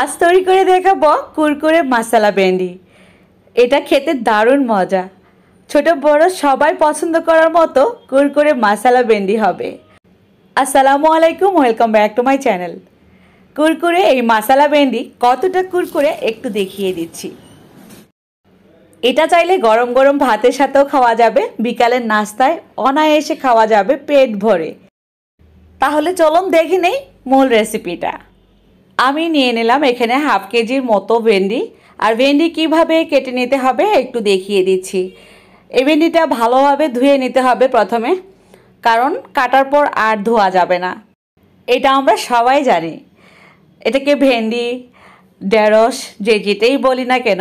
আজ তৈরি করে দেখাবো কুরকুরে মশালা ভেন্ডি এটা খেতে দারুণ মজা ছোট বড় সবাই পছন্দ করার মতো কুরকুরে মশালা ভেন্ডি হবে আসসালামু আলাইকুম welcome back to my channel Kurkure এই মশালা ভেন্ডি কতটা কুরকুরে একটু দেখিয়ে দিচ্ছি এটা চাইলে গরম গরম ভাতের সাথেও খাওয়া যাবে বিকালের নাস্তায় অনায়াসে খাওয়া যাবে পেট ভরে তাহলে চলুন দেখে নেই মূল রেসিপিটা আমি নিয়ে নিলাম এখানে হাফ কেজির মতো ভেন্ডি আর ভেন্ডি কিভাবে কেটে নিতে হবে একটু দেখিয়ে দিচ্ছি এই ভেন্ডিটা ভালোভাবে ধুয়ে নিতে হবে প্রথমে কারণ কাটার পর আর ধোয়া যাবে না এটা আমরা সবাই জানি এটাকে ভেন্ডি ঢেঁড়স যে যেটাই বলি না কেন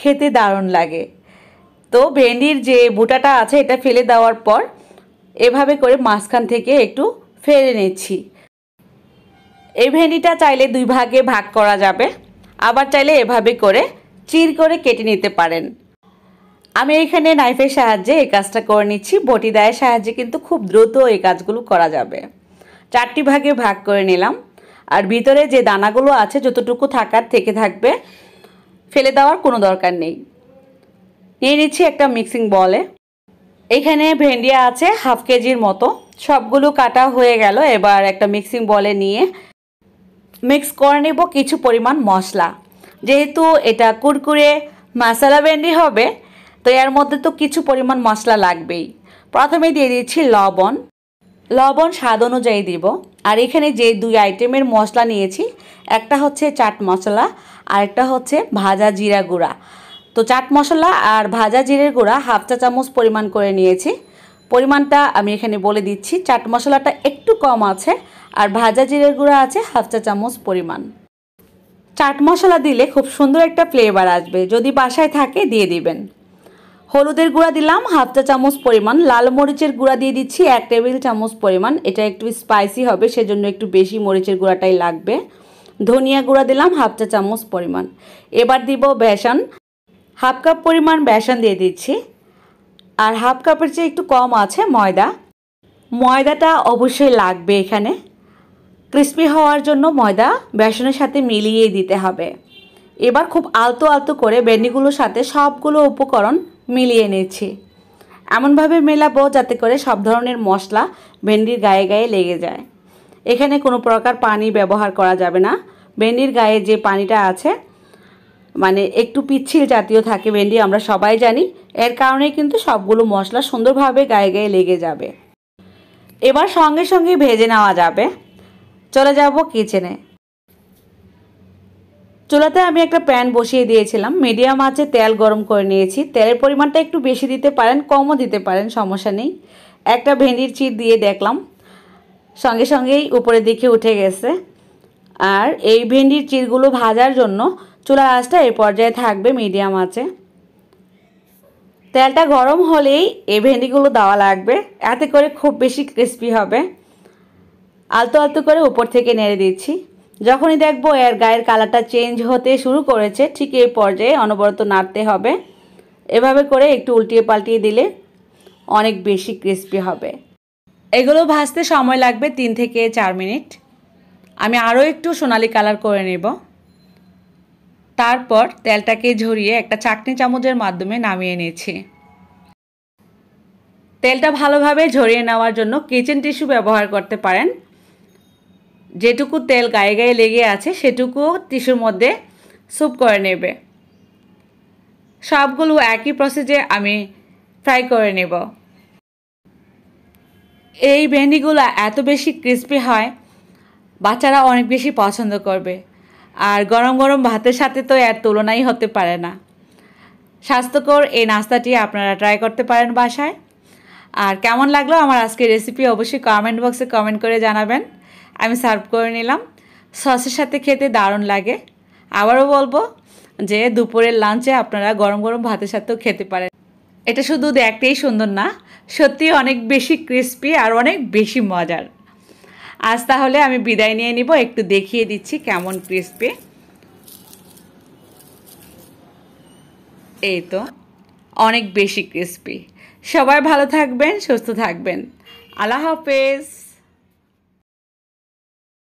খেতে দারুণ লাগে তো ভেন্ডির যে বুটাটা আছে এটা ফেলে দেওয়ার পর এভাবে করে মাঝখান থেকে একটু ফেলে নিচ্ছি এই ভেন্ডিটা চাইলে দুই ভাগে ভাগ করা যাবে আবার চাইলে এভাবে করে চির করে কেটে নিতে পারেন আমি এখানে নাইফের সাহায্যে এই কাজটা করে নিচ্ছি বটি দায়ের সাহায্যে কিন্তু খুব দ্রুত এই কাজগুলো করা যাবে চারটি ভাগে ভাগ করে নিলাম আর ভিতরে যে দানাগুলো আছে যতটুকু থাকার থেকে থাকবে ফেলে দেওয়ার কোনো দরকার নেই নিয়ে নিচ্ছি একটা মিক্সিং বলে এখানে ভেন্ডিয়া আছে হাফ কেজির মতো সবগুলো কাটা হয়ে গেল এবার একটা মিক্সিং বলে নিয়ে মিক্স করে নেব কিছু পরিমাণ মশলা যেহেতু এটা কুরকুরে মশলা ব্যান্ডি হবে তো এর মধ্যে তো কিছু পরিমাণ মশলা লাগবেই প্রথমে দিয়ে দিচ্ছি লবণ লবণ স্বাদ অনুযায়ী দিব আর এখানে যে দুই আইটেমের মশলা নিয়েছি একটা হচ্ছে চাট মশলা আর একটা হচ্ছে ভাজা জিরা গুঁড়া তো চাট মশলা আর ভাজা জিরের গুঁড়া হাফ চা চামচ পরিমাণ করে নিয়েছি পরিমাণটা আমি এখানে বলে দিচ্ছি চাট মশলাটা একটু কম আছে আর ভাজা জিরের গুঁড়া আছে হাফ চা চামচ পরিমাণ চাট মশলা দিলে খুব সুন্দর একটা ফ্লেভার আসবে যদি বাসায় থাকে দিয়ে দিবেন হলুদের গুঁড়া দিলাম হাফ চা চামচ পরিমাণ লাল মরিচের গুঁড়া দিয়ে দিচ্ছি এক টেবিল চামচ পরিমাণ এটা একটু স্পাইসি হবে সেজন্য একটু বেশি মরিচের গুঁড়াটাই লাগবে ধনিয়া গুঁড়া দিলাম হাফ চা চামচ পরিমাণ এবার দিব বেসন হাফ কাপ পরিমাণ বেসন দিয়ে দিচ্ছি আর হাফ কাপের চেয়ে একটু কম আছে ময়দা ময়দাটা অবশ্যই লাগবে এখানে ক্রিস্পি হওয়ার জন্য ময়দা বেসনের সাথে মিলিয়ে দিতে হবে এবার খুব আলতো আলতো করে বেন্ডিগুলোর সাথে সবগুলো উপকরণ মিলিয়ে নিচ্ছি এমনভাবে মেলাবো যাতে করে সব ধরনের মশলা ভেন্ডির গায়ে গায়ে লেগে যায় এখানে কোনো প্রকার পানি ব্যবহার করা যাবে না ভেন্ডির গায়ে যে পানিটা আছে মানে একটু পিচ্ছিল জাতীয় থাকে ভেন্ডি আমরা সবাই জানি এর কারণে কিন্তু সবগুলো মশলা সুন্দরভাবে গায়ে গায়ে লেগে যাবে এবার সঙ্গে সঙ্গে ভেজে নেওয়া যাবে চলে যাব কিচেনে চুলাতে আমি একটা প্যান বসিয়ে দিয়েছিলাম মিডিয়াম আছে তেল গরম করে নিয়েছি তেলের পরিমাণটা একটু বেশি দিতে পারেন কমও দিতে পারেন সমস্যা নেই একটা ভেন্ডির চিট দিয়ে দেখলাম সঙ্গে সঙ্গেই উপরের দিকে উঠে গেছে আর এই ভেন্ডির চিটগুলো ভাজার জন্য চুলার আঁচটা এই পর্যায়ে থাকবে মিডিয়াম আছে তেলটা গরম হলেই এই ভেন্ডিগুলো দেওয়া লাগবে এতে করে খুব বেশি ক্রিস্পি হবে আলতো আলতো করে উপর থেকে নেড়ে দিচ্ছি যখনই দেখবো এর গায়ের কালারটা চেঞ্জ হতে শুরু করেছে ঠিক এই পর্যায়ে অনবরত নাড়তে হবে এভাবে করে একটু উল্টিয়ে পাল্টিয়ে দিলে অনেক বেশি ক্রিস্পি হবে এগুলো ভাজতে সময় লাগবে তিন থেকে চার মিনিট আমি আরও একটু সোনালি কালার করে নেব তারপর তেলটাকে ঝরিয়ে একটা চাটনি চামচের মাধ্যমে নামিয়ে নিয়েছি তেলটা ভালোভাবে ঝরিয়ে নেওয়ার জন্য কিচেন টিস্যু ব্যবহার করতে পারেন যেটুকু তেল গায়ে গায়ে লেগে আছে সেটুকু টিস্যুর মধ্যে স্যুপ করে নেবে সবগুলো একই প্রসেসে আমি ফ্রাই করে নেব এই ভেন্ডিগুলো এত বেশি ক্রিস্পি হয় বাচ্চারা অনেক বেশি পছন্দ করবে আর গরম গরম ভাতের সাথে তো এর তুলনাই হতে পারে না স্বাস্থ্যকর এই নাস্তাটি আপনারা ট্রাই করতে পারেন বাসায় আর কেমন লাগলো আমার আজকের রেসিপি অবশ্যই কমেন্ট বক্সে কমেন্ট করে জানাবেন আমি সার্ভ করে নিলাম সসের সাথে খেতে দারুণ লাগে আবারও বলবো যে দুপুরের লাঞ্চে আপনারা গরম গরম ভাতের সাথেও খেতে পারেন এটা শুধু দেখতেই সুন্দর না সত্যি অনেক বেশি ক্রিস্পি আর অনেক বেশি মজার আজ তাহলে আমি বিদায় নিয়ে নিব একটু দেখিয়ে দিচ্ছি কেমন ক্রিসপি এই তো অনেক বেশি ক্রিসপি সবাই ভালো থাকবেন সুস্থ থাকবেন আল্লাহ হাফেজ